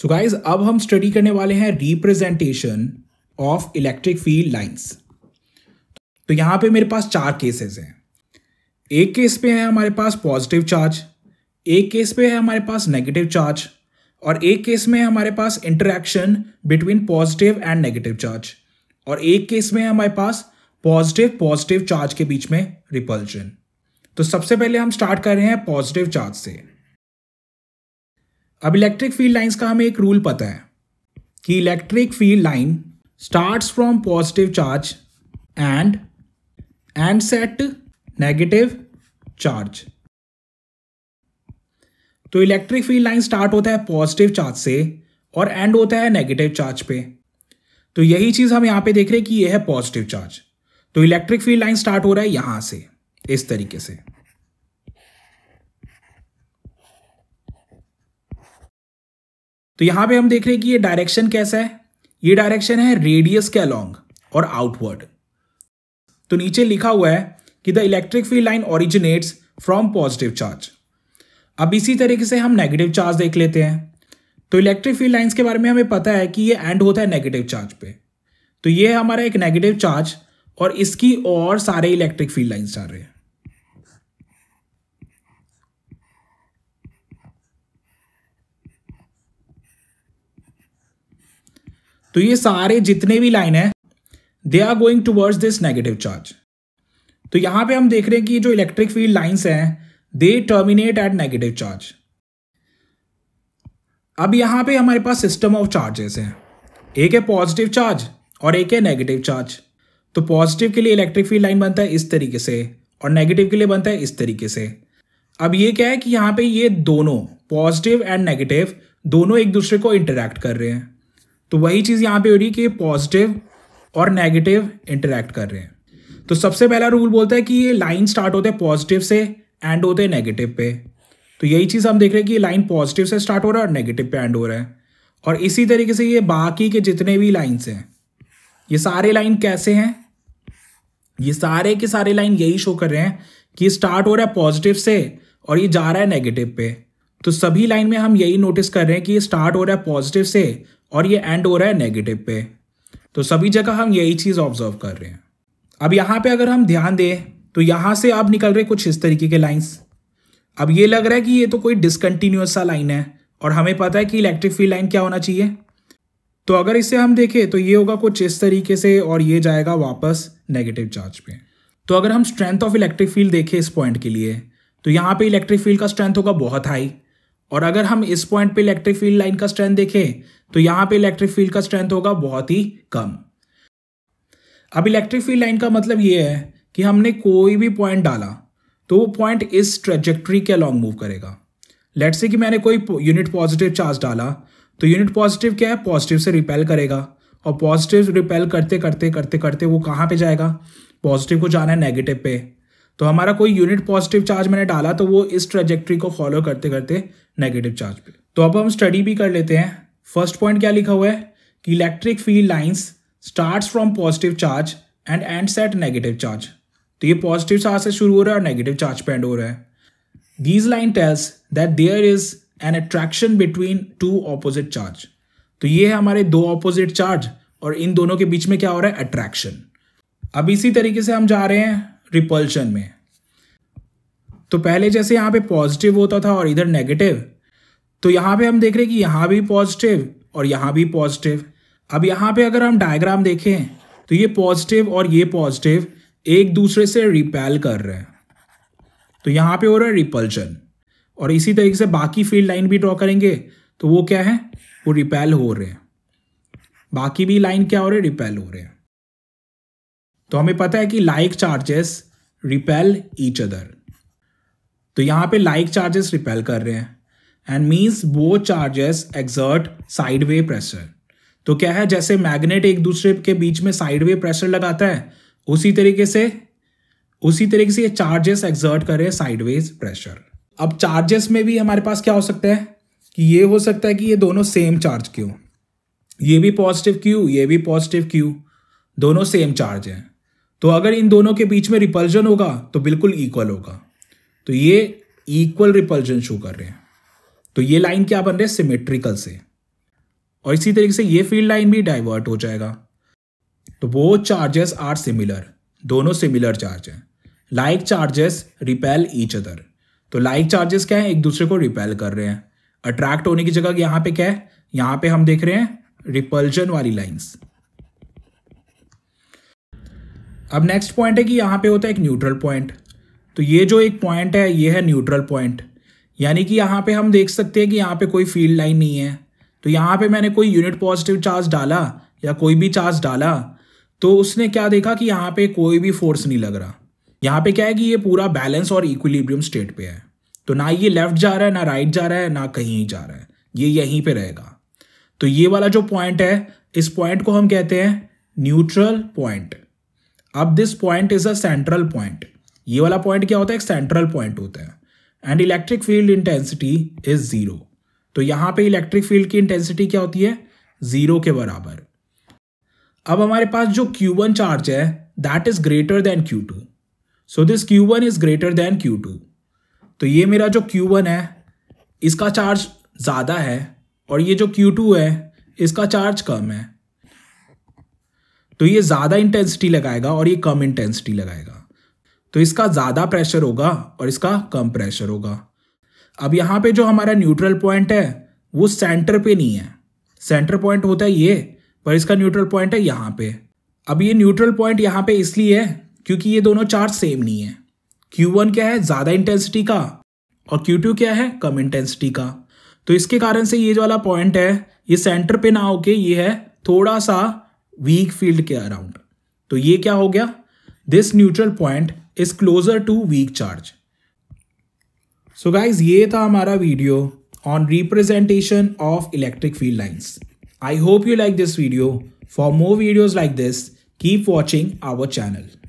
सो so guys अब हम study करने वाले हैं representation of electric field lines तो यहाँ पे मेरे पास चार केसेस हैं एक केस पे है हमारे पास पॉजिटिव चार्ज एक केस पे है हमारे पास नेगेटिव चार्ज और एक केस में है हमारे पास interaction between positive and negative charge और एक केस में है हमारे पास पॉजिटिव पॉजिटिव चार्ज के बीच में रिपल्शन तो सबसे पहले हम स्टार्ट कर रहे हैं पॉजिटिव चार्ज से अब इलेक्ट्रिक फील्ड लाइंस का हमें एक रूल पता है कि electric field line start from positive charge and end set negative charge तो इलेक्ट्रिक फील्ड लाइन स्टार्ट होता है पॉजिटिव चार्ज से और एंड होता है नेगेटिव चार्ज पे तो यही चीज हम यहां पे देख रहे हैं कि यह है पॉजिटिव चार्ज तो इलेक्ट्रिक फील्ड लाइन स्टार्ट हो रहा है यहां से इस तरीके से तो यहां पे हम देख रहे हैं कि ये डायरेक्शन कैसा है ये डायरेक्शन है रेडियस के अलोंग और आउटवर्ड तो नीचे लिखा हुआ है कि the electric field line originates from positive charge अब इसी तरीके से हम नेगेटिव चार्ज देख लेते हैं तो इलेक्ट्रिक फील्ड लाइन्स के बारे में हमें पता है कि ये एंड होता है नेगेटिव चार्ज पे तो ये हमारा एक नेगेटिव चार्ज और इसकी और सारे इलेक्ट्रिक फील्ड लाइन्स जा रहे हैं तो ये सारे जितने भी लाइन है they are going towards this negative charge तो यहां पे हम देख रहे हैं कि जो इलेक्ट्रिक फील्ड लाइंस हैं they terminate at negative charge अब यहां पे हमारे पास सिस्टम ऑफ चार्जेस हैं एक है पॉजिटिव चार्ज और एक है नेगेटिव चार्ज तो पॉजिटिव के लिए इलेक्ट्रिक फील्ड लाइन बनता है इस तरीके से और नेगेटिव के लिए बनता है इस तरीके से अब ये क्या है कि यहां पे ये दोनों पॉजिटिव एंड नेगेटिव दोनों एक दूसरे को इंटरेक्ट कर रहे हैं तो वही चीज़ यहां पे हो रही है कि पॉजिटिव और नेगेटिव इंटरेक्ट कर रहे हैं तो सबसे पहला रूल बोलता है कि ये लाइन स्टार्ट होते हैं पॉजिटिव से एंड होते हैं नेगेटिव पे तो यही चीज़ हम देख रहे हैं कि ये लाइन पॉजिटिव से स्टार्ट हो रहा है और नेगेटिव पे एंड हो रहा है और इसी तरीके से ये बाकी के जितने भी लाइन्स हैं ये सारे लाइन कैसे हैं ये सारे के सारे लाइन यही शो कर रहे हैं कि स्टार्ट हो रहा है पॉजिटिव से और ये जा रहा है नेगेटिव पे तो सभी लाइन में हम यही नोटिस कर रहे हैं कि ये स्टार्ट हो रहा है पॉजिटिव से और ये एंड हो रहा है नेगेटिव पे तो सभी जगह हम यही चीज़ ऑब्जर्व कर रहे हैं अब यहां पे अगर हम ध्यान दें तो यहां से अब निकल रहे कुछ इस तरीके के लाइन्स अब ये लग रहा है कि ये तो कोई डिसकंटिन्यूस सा लाइन है और हमें पता है कि इलेक्ट्रिक फील्ड लाइन क्या होना चाहिए तो अगर इसे हम देखें तो ये होगा कुछ इस तरीके से और ये जाएगा वापस नेगेटिव चार्ज पे तो अगर हम स्ट्रेंथ ऑफ इलेक्ट्रिक फील्ड देखें इस पॉइंट के लिए तो यहाँ पे इलेक्ट्रिक फील्ड का स्ट्रेंथ होगा बहुत हाई और अगर हम इस पॉइंट पे इलेक्ट्रिक फील्ड लाइन का स्ट्रेंथ देखें तो यहां पे इलेक्ट्रिक फील्ड का स्ट्रेंथ होगा बहुत ही कम अब इलेक्ट्रिक फील्ड लाइन का मतलब यह है कि हमने कोई भी पॉइंट डाला तो वो पॉइंट इस ट्रेजेक्ट्री के अलॉन्ग मूव करेगा लेट से कि मैंने कोई यूनिट पॉजिटिव चार्ज डाला तो यूनिट पॉजिटिव क्या है पॉजिटिव से रिपेल करेगा और पॉजिटिव रिपेल करते करते करते करते वो कहाँ पे जाएगा पॉजिटिव को जाना है नेगेटिव पे तो हमारा कोई यूनिट पॉजिटिव चार्ज मैंने डाला तो वो इस ट्रेजेक्ट्री को फॉलो करते करते नेगेटिव चार्ज पे तो अब हम स्टडी भी कर लेते हैं फर्स्ट पॉइंट क्या लिखा हुआ है कि electric field lines start from positive charge and end set negative charge तो ये पॉजिटिव चार्ज से शुरू हो रहा है और नेगेटिव चार्ज पे एंड हो रहा है these line tells that there is an attraction between two opposite charge तो ये है हमारे दो ऑपोजिट चार्ज और इन दोनों के बीच में क्या हो रहा है अट्रैक्शन अब इसी तरीके से हम जा रहे हैं रिपल्शन में तो पहले जैसे यहाँ पे पॉजिटिव होता था और इधर नेगेटिव तो यहाँ पे हम देख रहे हैं कि यहाँ भी पॉजिटिव और यहाँ भी पॉजिटिव अब यहाँ पे अगर हम डायग्राम देखें तो ये पॉजिटिव और ये पॉजिटिव एक दूसरे से रिपेल कर रहे हैं तो यहाँ पे हो रहा है रिपल्शन और इसी तरीके से बाकी फील्ड लाइन भी ड्रॉ करेंगे तो वो क्या है वो रिपेल हो रहे हैं बाकी भी लाइन क्या हो रहे हैं रिपेल हो रहे हैं तो हमें पता है कि like charges repel each other तो यहां पे लाइक चार्जेस रिपेल कर रहे हैं एंड मीन्स वो charges exert sideways pressure तो क्या है जैसे मैग्नेट एक दूसरे के बीच में साइड वे प्रेशर लगाता है उसी तरीके से उसी तरीके से ये चार्जेस एग्जर्ट कर रहे हैं साइडवेज प्रेशर अब चार्जेस में भी हमारे पास क्या हो सकता है कि ये हो सकता है कि ये दोनों सेम चार्ज क्यों ये भी पॉजिटिव क्यू ये भी पॉजिटिव क्यू दोनों सेम चार्ज हैं तो अगर इन दोनों के बीच में रिपल्जन होगा तो बिल्कुल इक्वल होगा तो ये इक्वल रिपल्जन शो कर रहे हैं तो ये लाइन क्या बन रहे हैं सिमेट्रिकल से और इसी तरीके से ये फील्ड लाइन भी डाइवर्ट हो जाएगा तो वो चार्जेस आर सिमिलर दोनों सिमिलर चार्ज हैं like charges repel each other तो लाइक चार्जेस क्या है एक दूसरे को रिपेल कर रहे हैं अट्रैक्ट होने की जगह यहाँ पे क्या है यहाँ पे हम देख रहे हैं रिपल्जन वाली लाइन्स अब नेक्स्ट पॉइंट है कि यहाँ पे होता है एक न्यूट्रल पॉइंट तो ये जो एक पॉइंट है ये है न्यूट्रल पॉइंट यानी कि यहाँ पे हम देख सकते हैं कि यहाँ पे कोई फील्ड लाइन नहीं है तो यहाँ पे मैंने कोई यूनिट पॉजिटिव चार्ज डाला या कोई भी चार्ज डाला तो उसने क्या देखा कि यहाँ पे कोई भी फोर्स नहीं लग रहा यहाँ पे क्या है कि ये पूरा बैलेंस और इक्विलिब्रियम स्टेट पे है तो ना ये लेफ्ट जा रहा है ना राइट जा रहा है ना कहीं जा रहा है ये यहीं पर रहेगा तो ये वाला जो पॉइंट है इस पॉइंट को हम कहते हैं न्यूट्रल पॉइंट अब this point is a central point ये वाला पॉइंट क्या होता है एक सेंट्रल पॉइंट होता है and electric field intensity is zero तो यहाँ पे इलेक्ट्रिक फील्ड की इंटेंसिटी क्या होती है ज़ीरो के बराबर अब हमारे पास जो Q1 चार्ज है that is greater than Q2 so this Q1 is greater than Q2 तो ये मेरा जो Q1 है इसका चार्ज ज़्यादा है और ये जो Q2 है इसका चार्ज कम है तो ये ज़्यादा इंटेंसिटी लगाएगा और ये कम इंटेंसिटी लगाएगा तो इसका ज़्यादा प्रेशर होगा और इसका कम प्रेशर होगा अब यहाँ पे जो हमारा न्यूट्रल पॉइंट है वो सेंटर पे नहीं है सेंटर पॉइंट होता है ये पर इसका न्यूट्रल पॉइंट है यहाँ पे अब ये न्यूट्रल पॉइंट यहाँ पे इसलिए है क्योंकि ये दोनों चार्ज सेम नहीं है Q1 क्या है ज़्यादा इंटेंसिटी का और Q2 क्या है कम इंटेंसिटी का तो इसके कारण से ये जो वाला पॉइंट है ये सेंटर पे ना होके ये है थोड़ा सा वीक फील्ड के अराउंड तो ये क्या हो गया this neutral point is closer to weak charge so guys ये था हमारा video on representation of electric field lines I hope you like this video for more videos like this keep watching our channel